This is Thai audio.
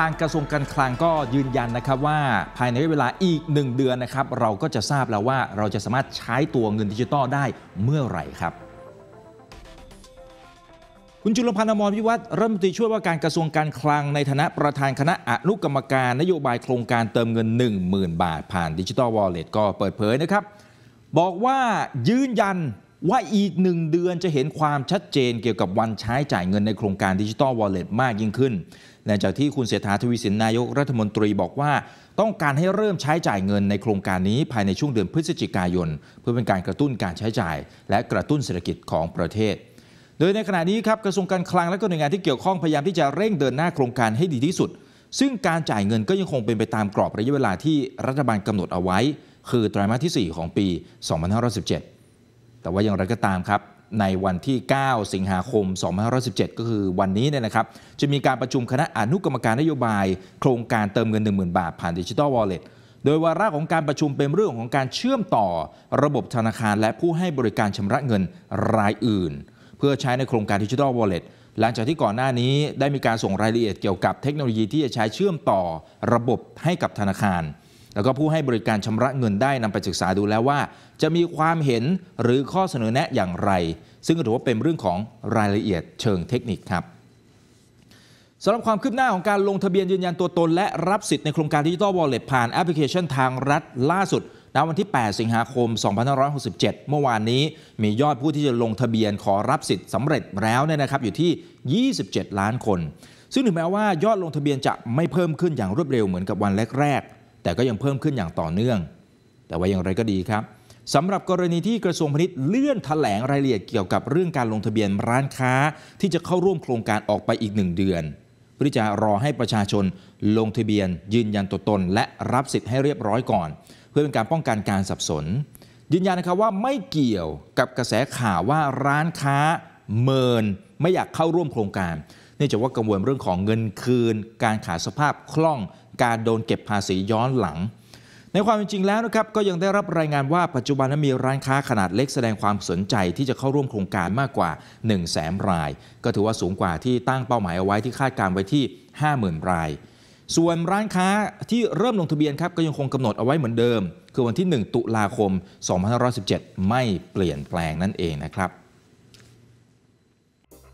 ทางกระทรวงการคลังก็ยืนยันนะครับว่าภายในเวลาอีก 1 เดือนนะครับ เราก็จะทราบแล้วว่าเราจะสามารถใช้ตัวเงินดิจิตอลได้เมื่อไหร่ครับ คุณจุลพันธ์อมรวิวัฒน์รัฐมนตรีช่วยว่าการกระทรวงการคลังในฐานะประธานคณะอนุกรรมการ นโยบายโครงการเติมเงิน 10,000 บาท ผ่านดิจิตอลวอลเล็ตก็เปิดเผยนะครับ บอกว่า ยืนยันว่าอีกหนึ่งเดือนจะเห็นความชัดเจนเกี่ยวกับวันใช้จ่ายเงินในโครงการดิจิตอลวอลเล็ตมากยิ่งขึ้นหลังจากที่คุณเสถาทวีสินนายกรัฐมนตรีบอกว่าต้องการให้เริ่มใช้จ่ายเงินในโครงการนี้ภายในช่วงเดือนพฤศจิกายน เพื่อเป็นการกระตุ้นการใช้จ่าย และกระตุ้นเศรษฐกิจของประเทศ โดยในขณะนี้ครับกระทรวงการคลังและก็หน่วยงานที่เกี่ยวข้องพยายามที่จะเร่งเดินหน้าโครงการให้ดีที่สุด ซึ่งการจ่ายเงินก็ยังคงเป็นไปตามกรอบระยะเวลาที่รัฐบาลกำหนดเอาไว้ คือไตรมาสที่ 4 ของปี 2517แต่ว่าอย่างไรก็ตามครับ ในวันที่ 9 สิงหาคม 2517 ก็คือวันนี้เนี่ยนะครับจะมีการประชุมคณะอนุกรรมการนโยบายโครงการเติมเงิน 10,000 บาทผ่านดิจิทัลวอลเล็ตโดยวาระของการประชุมเป็นเรื่องของการเชื่อมต่อระบบธนาคาร และผู้ให้บริการชำระเงินรายอื่น เพื่อใช้ในโครงการดิจิทัลวอลเล็ตหลังจากที่ก่อนหน้านี้ได้มีการส่งรายละเอียดเกี่ยวกับเทคโนโลยีที่จะใช้เชื่อมต่อระบบให้กับธนาคารแล้วก็ผู้ให้บริการชำระเงินได้นำไปศึกษาดูแล้วว่า จะมีความเห็นหรือข้อเสนอแนะอย่างไร ซึ่งถือว่าเป็นเรื่องของรายละเอียดเชิงเทคนิคครับสำหรับความคืบหน้าของการลงทะเบียนยืนยันตัวตนและรับสิทธิ์ในโครงการดิจิตอลวอลเล็ตผ่านแอปพลิเคชันทางรัฐล่าสุดณวันที่ 8 สิงหาคม 2567 เมื่อวานนี้มียอดผู้ที่จะลงทะเบียนขอรับสิทธิ์สำเร็จแล้วเนี่ยนะครับอยู่ที่ 27 ล้านคน ซึ่งถึงแม้ว่า ยอดลงทะเบียนจะไม่เพิ่มขึ้นอย่างรวดเร็วเหมือนกับวันแรก ๆแต่ก็ยังเพิ่มขึ้นอย่างต่อเนื่อง แต่ว่าอย่างไรก็ดีครับ สำหรับกรณีที่กระทรวงพาณิชย์เลื่อนถแถลงรายละเอียดเกี่ยวกับเรื่องการลงทะเบียนร้านค้าที่จะเข้าร่วมโครงการออกไปอีกหนึ่งเดือนเพื่อีจะรอให้ประชาชน ลงทะเบียน ยืนยันตัวตน และรับสิทธิ์ให้เรียบร้อยก่อน เพื่อเป็นการป้องกันการสับสน ยืนยันนะครับว่าไม่เกี่ยวกับกระแสข่าวว่าร้านค้า เมิน ไม่อยากเข้าร่วมโครงการเนื่องจากว่ากังวลเรื่องของเงินคืน การขาดสภาพคล่องการโดนเก็บภาษีย้อนหลัง ในความเป็นจริงแล้วนะครับก็ยังได้รับรายงานว่าปัจจุบันนั้นมีร้านค้าขนาดเล็กแสดงความสนใจที่จะเข้าร่วมโครงการมากกว่า 1 0 0 0แสนราย ก็ถือว่าสูงกว่าที่ตั้งเป้าหมายเอาไว้ที่คาดการไว้ที่ 50,000 ราย ส่วนร้านค้าที่เริ่มลงทะเบียนครับก็ยังคงกำหนดเอาไว้เหมือนเดิม คือวันที่ 1 ตุลาคม 2517 ไม่เปลี่ยนแปลงนั่นเองนะครับ